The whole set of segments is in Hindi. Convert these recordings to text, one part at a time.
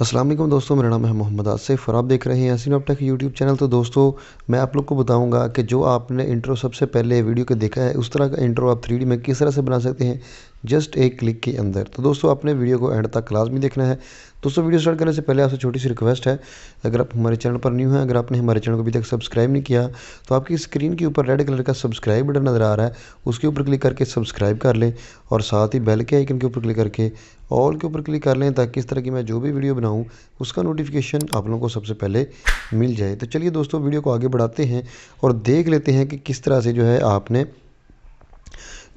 असलम दोस्तों मेरा नाम है मोहम्मद आसिफ और आप देख रहे हैं हसीन टेक यूट्यूब चैनल तो दोस्तों मैं आप लोग को बताऊंगा कि जो आपने इंट्रो सबसे पहले वीडियो के देखा है उस तरह का इंट्रो आप थ्री में किस तरह से बना सकते हैं जस्ट एक क्लिक के अंदर तो दोस्तों आपने वीडियो को एंड तक क्लास में देखना है दोस्तों वीडियो स्टार्ट करने से पहले आपसे छोटी सी रिक्वेस्ट है अगर आप हमारे चैनल पर न्यू हैं अगर आपने हमारे चैनल को अभी तक सब्सक्राइब नहीं किया तो आपकी स्क्रीन के ऊपर रेड कलर का सब्सक्राइब बटन नज़र आ रहा है उसके ऊपर क्लिक करके सब्सक्राइब कर लें और साथ ही बेल के आइकन के ऊपर क्लिक करके ऑल के ऊपर क्लिक कर लें ताकि इस तरह की मैं जो भी वीडियो बनाऊँ उसका नोटिफिकेशन आप लोगों को सबसे पहले मिल जाए तो चलिए दोस्तों वीडियो को आगे बढ़ाते हैं और देख लेते हैं कि किस तरह से जो है आपने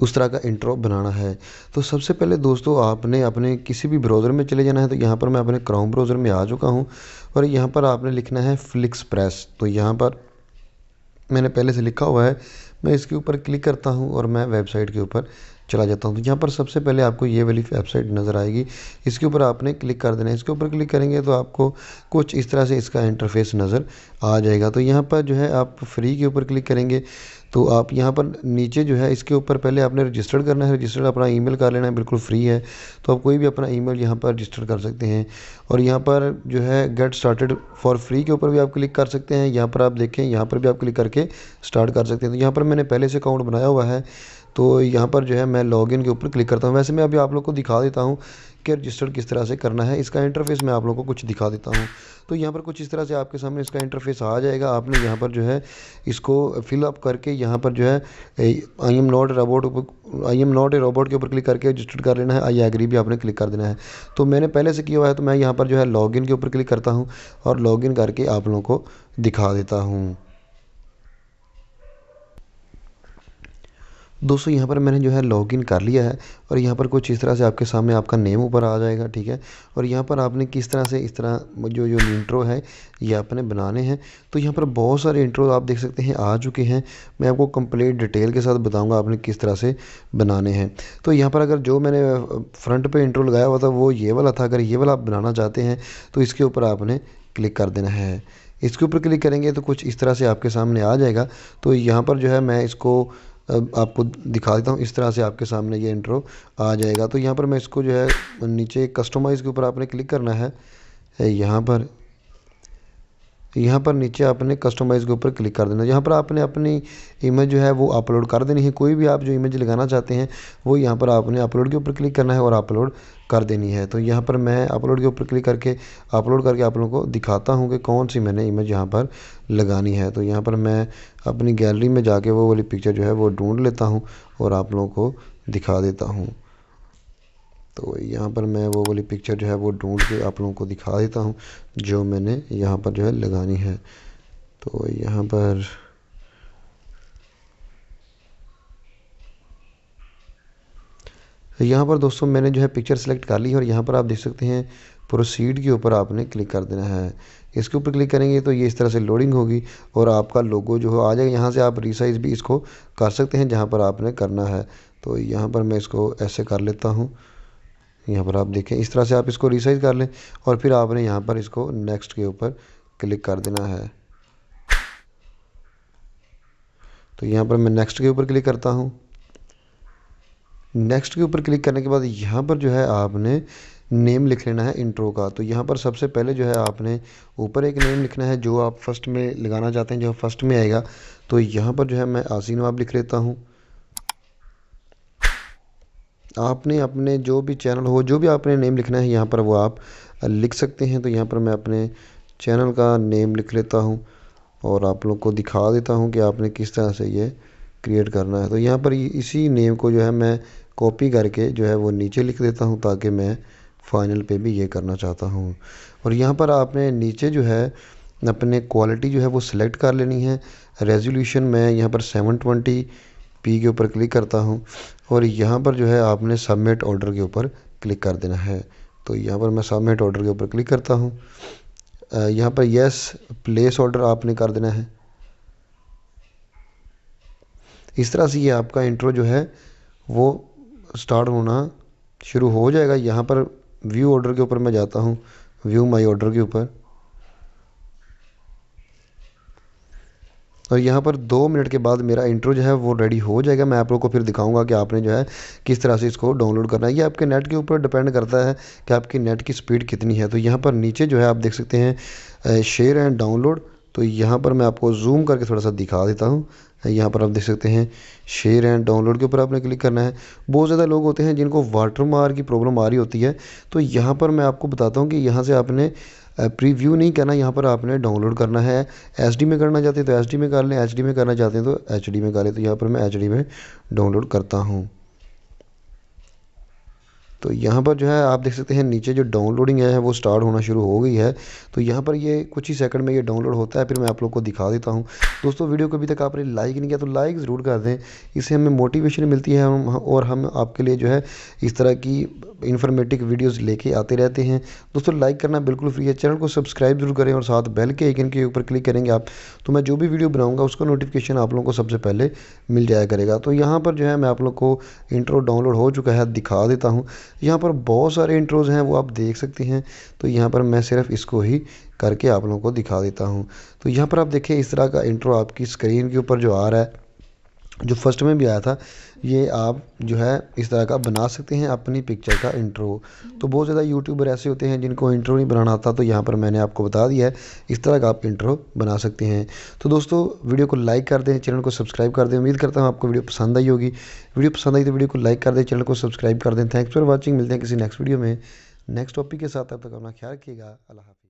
उस तरह का इंट्रो बनाना है तो सबसे पहले दोस्तों आपने अपने किसी भी ब्राउज़र में चले जाना है तो यहाँ पर मैं अपने क्राउन ब्राउज़र में आ चुका हूँ और यहाँ पर आपने लिखना है फ्लिक्स प्रेस तो यहाँ पर मैंने पहले से लिखा हुआ है मैं इसके ऊपर क्लिक करता हूँ और मैं वेबसाइट के ऊपर चला जाता हूँ तो यहाँ पर सबसे पहले आपको ये वाली वेबसाइट नज़र आएगी इसके ऊपर आपने क्लिक कर देना है इसके ऊपर क्लिक करेंगे तो आपको कुछ इस तरह से इसका इंटरफेस नज़र आ जाएगा तो यहाँ पर जो है आप फ्री के ऊपर क्लिक करेंगे तो आप यहाँ पर नीचे जो है इसके ऊपर पहले आपने रजिस्टर्ड करना है रजिस्टर्ड अपना ईमेल कर लेना है बिल्कुल फ्री है तो आप कोई भी अपना ईमेल यहाँ पर रजिस्टर कर सकते हैं और यहाँ पर जो है गेट स्टार्टेड फॉर फ्री के ऊपर भी आप क्लिक कर सकते हैं यहाँ पर आप देखें यहाँ पर भी आप क्लिक करके स्टार्ट कर सकते हैं तो यहाँ पर मैंने पहले से अकाउंट बनाया हुआ है तो यहाँ पर जो है मैं लॉगिन के ऊपर क्लिक करता हूँ वैसे मैं अभी आप लोग को दिखा देता हूँ कि रजिस्टर्ड किस तरह से करना है इसका इंटरफेस मैं आप लोग को कुछ दिखा देता हूँ तो यहाँ पर कुछ इस तरह से आपके सामने इसका इंटरफेस आ जाएगा आपने यहाँ पर जो है इसको फिलअप करके यहाँ पर जो है I am not robot I am not a robot के ऊपर क्लिक करके रजिस्टर्ड कर लेना है आई एग्री भी आपने क्लिक कर देना है तो मैंने पहले से किया हुआ है तो मैं यहाँ पर जो है लॉग के ऊपर क्लिक करता हूँ और लॉग करके आप लोगों को दिखा देता हूँ दोस्तों यहाँ पर मैंने जो है लॉगिन कर लिया है और यहाँ पर कुछ इस तरह से आपके सामने आपका नेम ऊपर आ जाएगा ठीक है और यहाँ पर आपने किस तरह से इस तरह जो जो इंट्रो है ये आपने बनाने हैं तो यहाँ पर बहुत सारे इंट्रो आप देख सकते हैं आ चुके हैं मैं आपको कंप्लीट डिटेल के साथ बताऊँगा आपने किस तरह से बनाने हैं तो यहाँ पर अगर जो मैंने फ्रंट पर इंट्रो लगाया हुआ था वो ये वाला था अगर ये वाला आप बनाना चाहते हैं तो इसके ऊपर आपने क्लिक कर देना है इसके ऊपर क्लिक करेंगे तो कुछ इस तरह से आपके सामने आ जाएगा तो यहाँ पर जो है मैं इसको आपको दिखा देता हूँ इस तरह से आपके सामने ये इंट्रो आ जाएगा तो यहाँ पर मैं इसको जो है नीचे कस्टमाइज़ के ऊपर आपने क्लिक करना है यहाँ पर यहाँ पर नीचे आपने कस्टमाइज़ के ऊपर क्लिक कर देना यहाँ पर आपने अपनी इमेज जो है वो अपलोड कर देनी है कोई भी आप जो इमेज लगाना चाहते हैं वो यहाँ पर आपने अपलोड के ऊपर क्लिक करना है और अपलोड कर देनी है तो यहाँ पर मैं अपलोड के ऊपर क्लिक करके अपलोड करके आप लोगों को दिखाता हूँ कि कौन सी मैंने इमेज यहाँ पर लगानी है तो यहाँ पर मैं अपनी गैलरी में जाके वो वाली पिक्चर जो है वो ढूँढ लेता हूँ और आप लोगों को दिखा देता हूँ तो यहाँ पर मैं वो वाली पिक्चर जो है वो ढूंढ के आप लोगों को दिखा देता हूँ जो मैंने यहाँ पर जो है लगानी है तो यहाँ पर यहाँ पर दोस्तों मैंने जो है पिक्चर सेलेक्ट कर ली है और यहाँ पर आप देख सकते हैं प्रोसीड के ऊपर आपने क्लिक कर देना है इसके ऊपर क्लिक करेंगे तो ये इस तरह से लोडिंग होगी और आपका लोगो जो हो आ जाएगा यहाँ से आप रिसाइज भी इसको कर सकते हैं जहाँ पर आपने करना है तो यहाँ पर मैं इसको ऐसे कर लेता हूँ यहाँ पर आप देखें इस तरह से आप इसको रिसाइज कर लें और फिर आपने यहाँ पर इसको नेक्स्ट के ऊपर क्लिक कर देना है तो यहाँ पर मैं नेक्स्ट के ऊपर क्लिक करता हूँ नेक्स्ट के ऊपर क्लिक करने के बाद यहाँ पर जो है आपने नेम लिख लेना है इंट्रो का तो यहाँ पर सबसे पहले जो है आपने ऊपर एक नेम लिखना है जो आप फर्स्ट में लगाना चाहते हैं जो फर्स्ट में आएगा तो यहाँ पर जो है मैं आसिन नवाब लिख लेता हूँ आपने अपने जो भी चैनल हो जो भी आपने नेम लिखना है यहाँ पर वो आप लिख सकते हैं तो यहाँ पर मैं अपने चैनल का नेम लिख लेता हूँ और आप लोग को दिखा देता हूँ कि आपने किस तरह से ये क्रिएट करना है तो यहाँ पर इसी नेम को जो है मैं कॉपी करके जो है वो नीचे लिख देता हूँ ताकि मैं फ़ाइनल पे भी ये करना चाहता हूँ और यहाँ पर आपने नीचे जो है अपने क्वालिटी जो है वो सिलेक्ट कर लेनी है रेजोल्यूशन मैं यहाँ पर सेवन ट्वेंटी पी के ऊपर क्लिक करता हूँ और यहाँ पर जो है आपने सबमिट ऑर्डर के ऊपर क्लिक कर देना है तो यहाँ पर मैं सबमिट ऑर्डर के ऊपर क्लिक करता हूँ यहाँ पर यस प्लेस ऑर्डर आपने कर देना है इस तरह से ये आपका इंट्रो जो है वो स्टार्ट होना शुरू हो जाएगा यहाँ पर व्यू ऑर्डर के ऊपर मैं जाता हूँ व्यू माई ऑर्डर के ऊपर और तो यहाँ पर दो मिनट के बाद मेरा इंट्रो जो है वो रेडी हो जाएगा मैं आप लोग को फिर दिखाऊंगा कि आपने जो है किस तरह से इसको डाउनलोड करना है ये आपके नेट के ऊपर डिपेंड करता है कि आपकी नेट की स्पीड कितनी है तो यहाँ पर नीचे जो है आप देख सकते हैं शेयर एंड डाउनलोड तो यहाँ पर मैं आपको जूम करके थोड़ा सा दिखा देता हूँ यहाँ पर आप देख सकते हैं शेयर एंड डाउनलोड के ऊपर आपने क्लिक करना है बहुत ज़्यादा लोग होते हैं जिनको वाटर मार की प्रॉब्लम आ रही होती है तो यहाँ पर मैं आपको बताता हूँ कि यहाँ से आपने प्रीव्यू नहीं करना यहाँ पर आपने डाउनलोड करना है एच में करना चाहते हैं तो एच में कर लें एच में करना चाहते हैं तो एच में कर लें तो यहाँ पर मैं एच में डाउनलोड करता हूँ तो यहाँ पर जो है आप देख सकते हैं नीचे जो डाउनलोडिंग है वो स्टार्ट होना शुरू हो गई है तो यहाँ पर ये कुछ ही सेकंड में ये डाउनलोड होता है फिर मैं आप लोग को दिखा देता हूँ दोस्तों वीडियो को अभी तक आपने लाइक नहीं किया तो लाइक ज़रूर कर दें इससे हमें मोटिवेशन मिलती है और हम आपके लिए जो है इस तरह की इन्फॉर्मेटिव वीडियोस लेके आते रहते हैं दोस्तों लाइक करना बिल्कुल फ्री है चैनल को सब्सक्राइब जरूर करें और साथ बेल के आइकन के ऊपर क्लिक करेंगे आप तो मैं जो भी वीडियो बनाऊँगा उसका नोटिफिकेशन आप लोगों को सबसे पहले मिल जाया करेगा तो यहाँ पर जो है मैं आप लोग को इंट्रो डाउनलोड हो चुका है दिखा देता हूँ यहाँ पर बहुत सारे इंट्रोज़ हैं वो आप देख सकते हैं तो यहाँ पर मैं सिर्फ इसको ही करके आप लोगों को दिखा देता हूँ तो यहाँ पर आप देखें इस तरह का इंट्रो आपकी स्क्रीन के ऊपर जो आ रहा है जो फर्स्ट में भी आया था ये आप जो है इस तरह का बना सकते हैं अपनी पिक्चर का इंट्रो तो बहुत ज़्यादा यूट्यूबर ऐसे होते हैं जिनको इंट्रो नहीं बनाना आता तो यहाँ पर मैंने आपको बता दिया है इस तरह का आप इंट्रो बना सकते हैं तो दोस्तों वीडियो को लाइक कर दें चैनल को सब्सक्राइब कर दें उम्मीद करता हूँ आपको वीडियो पसंद आई होगी वीडियो पसंद आई तो वीडियो को लाइक कर दें चैनल को सब्सक्राइब कर दें थैंक्स फॉर वॉचिंग मिलते हैं किसी नेक्स्ट वीडियो में नेक्स्ट टॉपिक के साथ तब तक अपना ख्याल रखिएगा अल्लाह